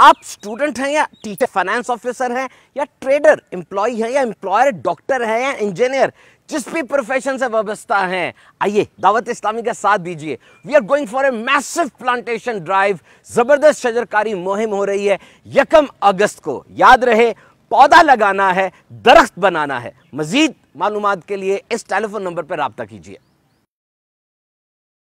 आप स्टूडेंट हैं या टीचर फाइनेंस ऑफिसर हैं या ट्रेडर एम्प्लॉय हैं या एम्प्लॉयर डॉक्टर हैं या इंजीनियर जिस भी प्रोफेशन से व्यवस्था है आइए दावत इस्लामी का साथ दीजिए we are going for a massive plantation drive ज़बरदस्त शजरकारी मुहिम हो रही है यकम अगस्त को याद रहे पौधा लगाना है दरख्त बनाना है मजीद मालूम के लिए इस टेलीफोन नंबर पर रबता कीजिए